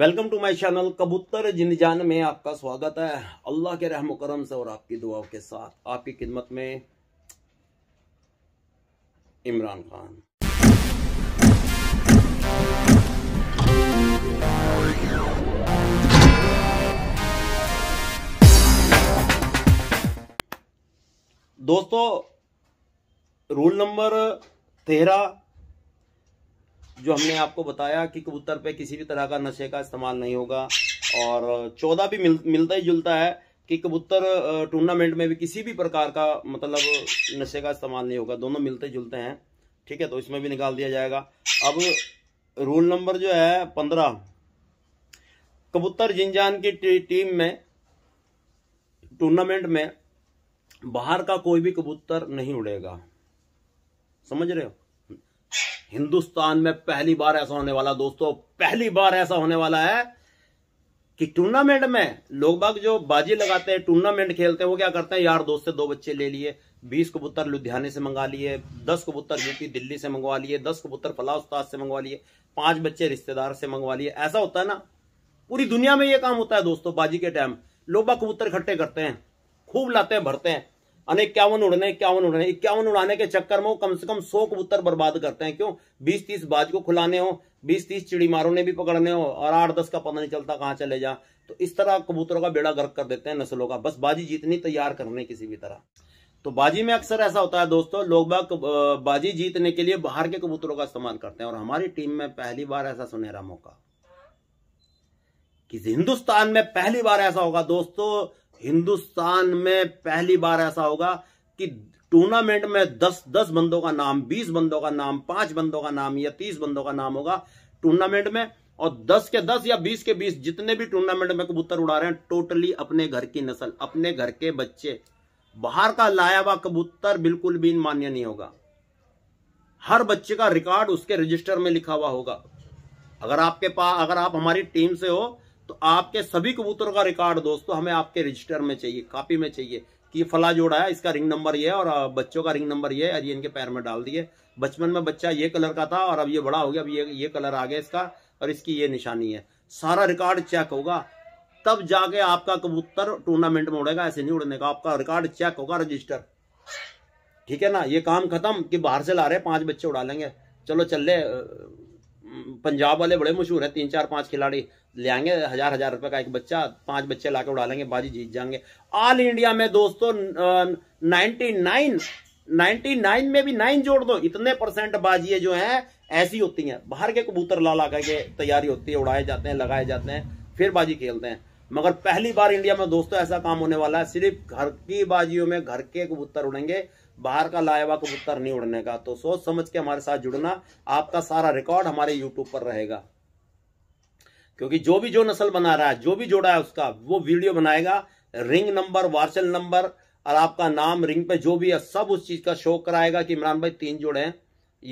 welcome to my channel कबूतर जान में आपका स्वागत है अल्लाह के रहम करम से और आपकी दुआओं के साथ आपकी खिदमत में इमरान खान दोस्तों रूल नंबर तेरह जो हमने आपको बताया कि कबूतर पे किसी भी तरह का नशे का इस्तेमाल नहीं होगा और चौदह भी मिल, मिलता ही जुलता है कि कबूतर टूर्नामेंट में भी किसी भी प्रकार का मतलब नशे का इस्तेमाल नहीं होगा दोनों मिलते जुलते हैं ठीक है तो इसमें भी निकाल दिया जाएगा अब रूल नंबर जो है पंद्रह कबूतर जिनजान की टी, टीम में टूर्नामेंट में बाहर का कोई भी कबूतर नहीं उड़ेगा समझ रहे हो हिंदुस्तान में पहली बार ऐसा होने वाला दोस्तों पहली बार ऐसा होने वाला है कि टूर्नामेंट में लोग बाग जो बाजी लगाते हैं टूर्नामेंट खेलते हैं वो क्या करते हैं यार दोस्त से दो बच्चे ले लिए बीस कबूतर लुधियाने से मंगा लिए दस कबूतर यूपी दिल्ली से मंगवा लिए दस कबूतर फला उस्ताद से मंगवा लिए पांच बच्चे रिश्तेदार से मंगवा लिए ऐसा होता है ना पूरी दुनिया में ये काम होता है दोस्तों बाजी के टाइम लोग बाग कबूतर इकट्ठे करते हैं खूब लाते हैं भरते हैं अने इक्यावन उड़ने इक्यावन उड़ने इक्यावन उड़ाने के चक्कर में वो कम से कम सौ कबूतर बर्बाद करते हैं क्यों बीस तीस बाज को खुलाने हो बीस तीस चिड़ी मारों ने भी पकड़ने हो और आठ दस का पता नहीं चलता कहाँ चले जा तो इस तरह कबूतरों का बेड़ा गर्क कर देते हैं नस्लों का बस बाजी जीतनी तैयार करने किसी भी तरह तो बाजी में अक्सर ऐसा होता है दोस्तों लोग बाग बाजी जीतने के लिए बाहर के कबूतरों का इस्तेमाल करते हैं और हमारी टीम में पहली बार ऐसा सुनहरा मौका कि हिंदुस्तान में पहली बार ऐसा होगा दोस्तों हिंदुस्तान में पहली बार ऐसा होगा कि टूर्नामेंट में दस दस बंदों का नाम बीस बंदों का नाम पांच बंदों का नाम या तीस बंदों का नाम होगा टूर्नामेंट में और 10 के 10 या 20 के 20 जितने भी टूर्नामेंट में कबूतर उड़ा रहे हैं टोटली अपने घर की नस्ल अपने घर के बच्चे बाहर का लाया हुआ कबूतर बिल्कुल भी मान्य नहीं होगा हर बच्चे का रिकॉर्ड उसके रजिस्टर में लिखा हुआ होगा अगर आपके पास अगर आप हमारी टीम से हो तो आपके सभी कबूतरों का रिकॉर्ड दोस्तों हमें आपके रजिस्टर में चाहिए कॉपी में चाहिए कि ये फला जोड़ा है इसका रिंग नंबर ये है और बच्चों का रिंग नंबर ये है और ये इनके पैर में डाल दिए बचपन में बच्चा ये कलर का था और अब ये बड़ा हो गया अब ये ये कलर आ गया इसका और इसकी ये निशानी है सारा रिकॉर्ड चेक होगा तब जाके आपका कबूतर टूर्नामेंट में उड़ेगा ऐसे नहीं उड़ने का आपका रिकॉर्ड चेक होगा रजिस्टर ठीक है ना ये काम खत्म कि बाहर से ला रहे पांच बच्चे उड़ा लेंगे चलो चल ले पंजाब वाले बड़े मशहूर है तीन चार पांच खिलाड़ी ले आएंगे हजार हजार रुपए का एक बच्चा पांच बच्चे लाके उड़ा लेंगे बाजी जीत जाएंगे ऑल इंडिया में दोस्तों नाइनटी नाइन नाइनटी नाइन में भी नाइन जोड़ दो इतने परसेंट बाजिए जो है ऐसी होती हैं बाहर के कबूतर ला ला करके तैयारी होती है उड़ाए जाते हैं लगाए जाते हैं फिर बाजी खेलते हैं मगर पहली बार इंडिया में दोस्तों ऐसा काम होने वाला है सिर्फ घर की बाजियों में घर के कबूतर उड़ेंगे बाहर का लाया हुआ कबूतर नहीं उड़ने का तो सोच समझ के हमारे साथ जुड़ना आपका सारा रिकॉर्ड हमारे यूट्यूब पर रहेगा क्योंकि जो भी जो नस्ल बना रहा है जो भी जोड़ा है उसका वो वीडियो बनाएगा रिंग नंबर वार्सल नंबर और आपका नाम रिंग पे जो भी है सब उस चीज का शो कराएगा कि इमरान भाई तीन जोड़े हैं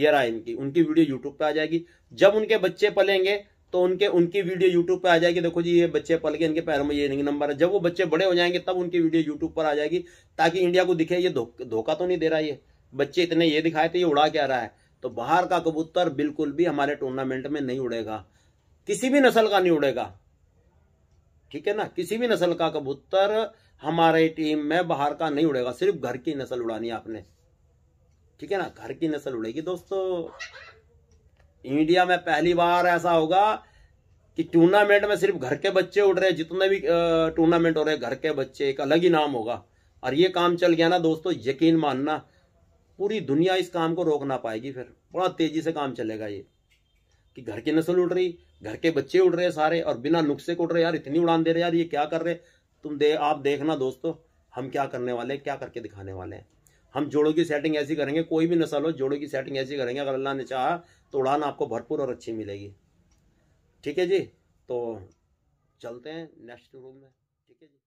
ये रहा इनकी उनकी वीडियो यूट्यूब पे आ जाएगी जब उनके बच्चे पलेंगे तो उनके उनकी वीडियो यूट्यूब पर आ जाएगी देखो जी ये बच्चे पल के इनके पैरों में ये नंबर है जब वो बच्चे बड़े हो जाएंगे तब उनकी वीडियो यूट्यूब पर आ जाएगी ताकि इंडिया को दिखे ये धोखा तो नहीं दे रहा ये बच्चे इतने ये दिखाए थे ये उड़ा क्या रहा है तो बाहर का कबूतर बिल्कुल भी हमारे टूर्नामेंट में नहीं उड़ेगा किसी भी नस्ल का नहीं उड़ेगा ठीक है ना किसी भी नस्ल का कबूतर हमारे टीम में बाहर का नहीं उड़ेगा सिर्फ घर की नस्ल उड़ानी आपने ठीक है ना घर की नस्ल उड़ेगी दोस्तों इंडिया में पहली बार ऐसा होगा कि टूर्नामेंट में सिर्फ घर के बच्चे उड़ रहे जितने भी टूर्नामेंट हो रहे घर के बच्चे एक अलग ही नाम होगा और ये काम चल गया ना दोस्तों यकीन मानना पूरी दुनिया इस काम को रोक ना पाएगी फिर बड़ा तेजी से काम चलेगा ये कि घर की नस्ल उड़ रही घर के बच्चे उड़ रहे सारे और बिना नुस्से को उड़ रहे यार इतनी उड़ान दे रहे यार ये क्या कर रहे तुम दे आप देखना दोस्तों हम क्या करने वाले क्या करके दिखाने वाले हैं हम जोड़ों की सेटिंग ऐसी करेंगे कोई भी नस्ल हो जोड़ों की सेटिंग ऐसी करेंगे अगर अल्लाह ने चाहा तो उड़ान आपको भरपूर और अच्छी मिलेगी ठीक है जी तो चलते हैं नेक्स्ट रूम में ठीक है जी